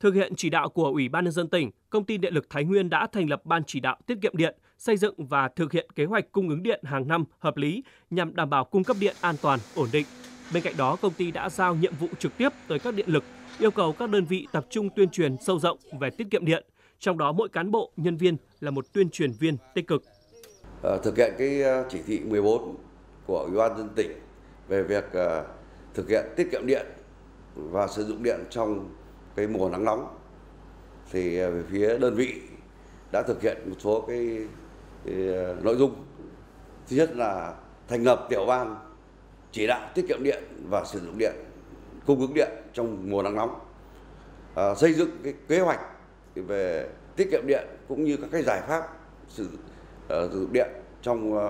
Thực hiện chỉ đạo của Ủy ban nhân dân tỉnh, Công ty Điện lực Thái Nguyên đã thành lập ban chỉ đạo tiết kiệm điện, xây dựng và thực hiện kế hoạch cung ứng điện hàng năm hợp lý nhằm đảm bảo cung cấp điện an toàn, ổn định. Bên cạnh đó, công ty đã giao nhiệm vụ trực tiếp tới các điện lực, yêu cầu các đơn vị tập trung tuyên truyền sâu rộng về tiết kiệm điện, trong đó mỗi cán bộ, nhân viên là một tuyên truyền viên tích cực. Ờ, thực hiện cái ờ, chỉ thị 14 của Ủy ban dân tỉnh về việc ờ, thực hiện tiết kiệm điện và sử dụng điện trong cái mùa nắng nóng thì à, về phía đơn vị đã thực hiện một số cái, cái ờ, nội dung thứ nhất là thành lập tiểu ban chỉ đạo tiết kiệm điện và sử dụng điện cung ứng điện trong mùa nắng nóng à, xây dựng cái kế hoạch về tiết kiệm điện cũng như các cái giải pháp sử, uh, sử dụng điện trong uh,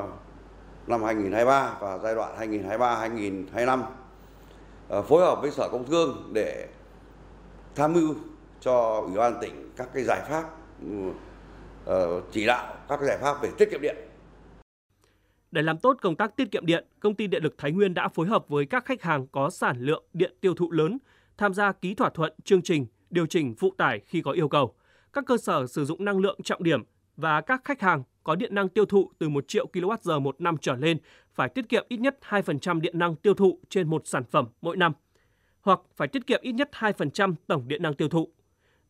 năm 2023 và giai đoạn 2023-2025 uh, phối hợp với Sở Công Thương để tham mưu cho ủy ban tỉnh các cái giải pháp ờ, chỉ đạo các giải pháp về tiết kiệm điện. Để làm tốt công tác tiết kiệm điện, công ty điện lực Thái Nguyên đã phối hợp với các khách hàng có sản lượng điện tiêu thụ lớn tham gia ký thỏa thuận chương trình điều chỉnh phụ tải khi có yêu cầu. Các cơ sở sử dụng năng lượng trọng điểm và các khách hàng có điện năng tiêu thụ từ 1 triệu kWh một năm trở lên phải tiết kiệm ít nhất 2% điện năng tiêu thụ trên một sản phẩm mỗi năm – hoặc phải tiết kiệm ít nhất 2% tổng điện năng tiêu thụ.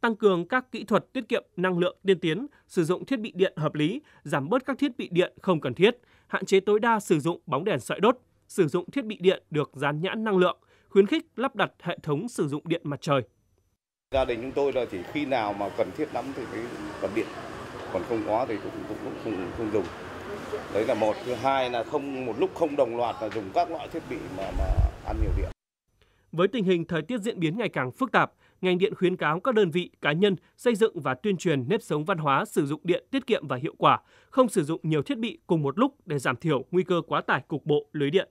Tăng cường các kỹ thuật tiết kiệm năng lượng tiên tiến, sử dụng thiết bị điện hợp lý, giảm bớt các thiết bị điện không cần thiết, hạn chế tối đa sử dụng bóng đèn sợi đốt, sử dụng thiết bị điện được dán nhãn năng lượng, khuyến khích lắp đặt hệ thống sử dụng điện mặt trời. Gia đình chúng tôi là chỉ khi nào mà cần thiết lắm thì mới bật điện, còn không có thì cũng cũng cũng không, không dùng. Đấy là một, thứ hai là không một lúc không đồng loạt là dùng các loại thiết bị mà mà ăn nhiều điện. Với tình hình thời tiết diễn biến ngày càng phức tạp, ngành điện khuyến cáo các đơn vị, cá nhân xây dựng và tuyên truyền nếp sống văn hóa sử dụng điện tiết kiệm và hiệu quả, không sử dụng nhiều thiết bị cùng một lúc để giảm thiểu nguy cơ quá tải cục bộ lưới điện.